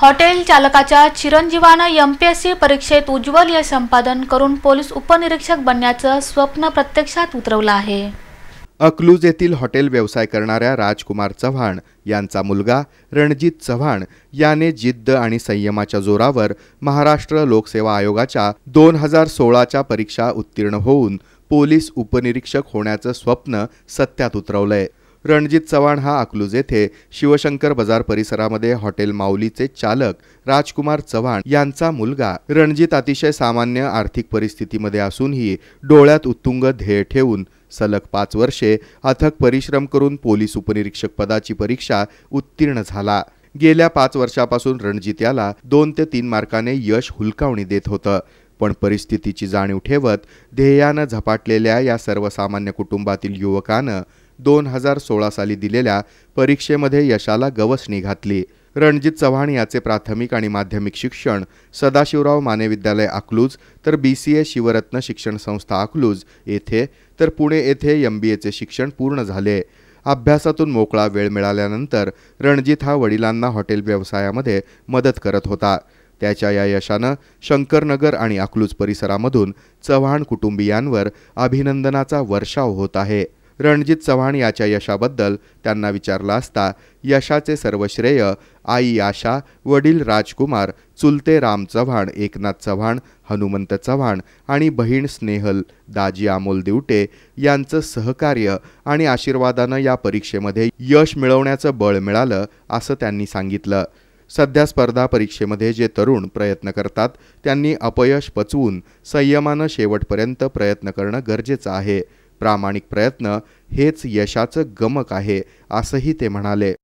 hotel चालकाच्या चिरंजीवानं M P S C परीक्षेत उज्ज्वल यश संपादन करून पोलीस उपनिरीक्षक बनण्याचं स्वप्न प्रत्यक्षात उतरवलं आहे अकलूज येथील हॉटेल व्यवसाय करणाऱ्या राजकुमार चव्हाण यांचा मुलगा रणजित चव्हाण याने जिद्द आणि संयमाच्या जोरावर महाराष्ट्र लोकसेवा आयोगाच्या दोन हजार सोळाच्या परीक्षा उत्तीर्ण होऊन पोलीस उपनिरीक्षक होण्याचं स्वप्न सत्यात उतरवलंय रणजित चव्हाण हा अकलूज येथे शिवशंकर बाजार परिसरामध्ये हॉटेल माऊलीचे चालक राजकुमार चव्हाण यांचा मुलगा रणजित अतिशय सामान्य आर्थिक परिस्थितीमध्ये असूनही डोळ्यात उत्तुंग ध्येय ठेवून सलग पाच वर्षे अथक परिश्रम करून पोलीस उपनिरीक्षक पदाची परीक्षा उत्तीर्ण झाला गेल्या पाच वर्षापासून रणजित याला दोन ते तीन मार्काने यश हुलकावणी देत होतं पण परिस्थितीची जाणीव ठेवत ध्येयानं झपाटलेल्या या सर्वसामान्य कुटुंबातील युवकानं दोन हजार सोळा साली दिलेल्या परीक्षेमध्ये यशाला गवसणी घातली रणजित चव्हाण याचे प्राथमिक आणि माध्यमिक शिक्षण सदाशिवराव माने विद्यालय अकलूज तर बी सी ए शिवरत्न शिक्षण संस्था अकलूज येथे तर पुणे येथे एम बी एचे शिक्षण पूर्ण झाले अभ्यासातून मोकळा वेळ मिळाल्यानंतर रणजित हा वडिलांना हॉटेल व्यवसायामध्ये मदत करत होता त्याच्या या यशानं शंकरनगर आणि अकलूज परिसरामधून चव्हाण कुटुंबियांवर अभिनंदनाचा वर्षाव होत आहे रणजित चव्हाण याच्या यशाबद्दल त्यांना विचारला असता यशाचे सर्व श्रेय आई आशा वडील राजकुमार चुलते राम चव्हाण एकनाथ चव्हाण हनुमंत चव्हाण आणि बहीण स्नेहल दाजी अमोल दिवटे यांचं सहकार्य आणि आशीर्वादानं या परीक्षेमध्ये यश मिळवण्याचं बळ मिळालं असं त्यांनी सांगितलं सध्या स्पर्धा परीक्षेमध्ये जे तरुण प्रयत्न करतात त्यांनी अपयश पचवून संयमानं शेवटपर्यंत प्रयत्न करणं गरजेचं आहे प्रामाणिक प्रयत्न हेच यशाचं गमक आहे असंही ते म्हणाले